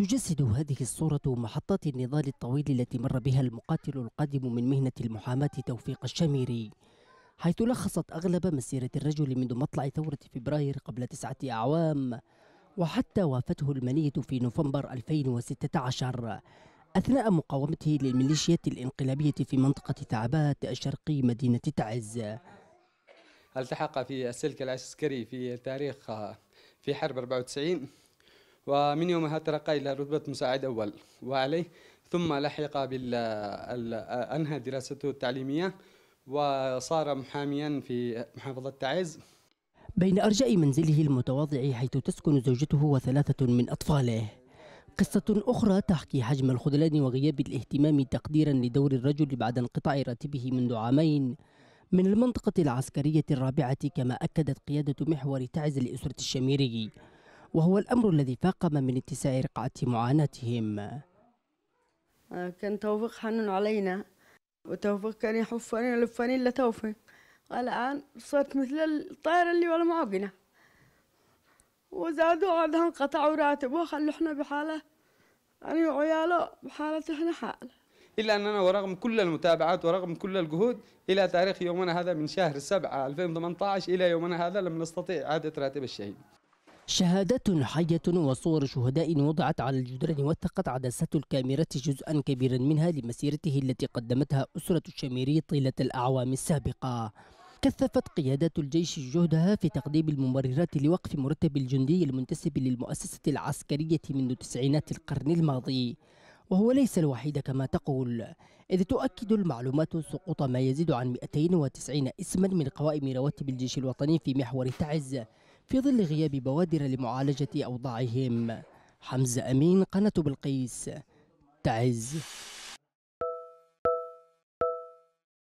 تجسد هذه الصورة محطات النضال الطويل التي مر بها المقاتل القادم من مهنة المحاماة توفيق الشميري حيث لخصت أغلب مسيرة الرجل منذ مطلع ثورة فبراير قبل تسعة أعوام وحتى وافته المنية في نوفمبر 2016 أثناء مقاومته للميليشيات الإنقلابية في منطقة ثعبات شرقي مدينة تعز التحق في السلك العسكري في تاريخ في حرب 94 ومن يومها ترقى إلى رتبة مساعد أول وعليه ثم لحق بال أنهى دراسته التعليمية وصار محاميا في محافظة تعز بين أرجاء منزله المتواضع حيث تسكن زوجته وثلاثة من أطفاله قصة أخرى تحكي حجم الخذلان وغياب الاهتمام تقديرا لدور الرجل بعد انقطاع راتبه منذ عامين من المنطقة العسكرية الرابعة كما أكدت قيادة محور تعز لأسرة الشميري وهو الأمر الذي فاقم من اتساع رقعة معاناتهم آه، كان توفيق حنن علينا وتوفيق كان يحفني ولفني إلا توفيق الآن آه، صرت مثل الطائرة اللي ولا معقنة وزادوا عندها انقطعوا راتبه وخلوا احنا بحالة أنا يعني وعياله بحالة احنا حالة إلا أننا ورغم كل المتابعات ورغم كل الجهود إلى تاريخ يومنا هذا من شهر 7 2018 إلى يومنا هذا لم نستطيع إعادة راتب الشهيد شهادات حية وصور شهداء وضعت على الجدران وثقت عدسات الكاميرات جزءا كبيرا منها لمسيرته التي قدمتها أسرة الشميري طيلة الأعوام السابقة كثفت قيادات الجيش جهدها في تقديم الممررات لوقف مرتب الجندي المنتسب للمؤسسة العسكرية منذ تسعينات القرن الماضي وهو ليس الوحيد كما تقول إذ تؤكد المعلومات سقوط ما يزيد عن 290 اسما من قوائم رواتب الجيش الوطني في محور تعز في ظل غياب بوادر لمعالجة أوضاعهم حمزة أمين قناة بلقيس تعز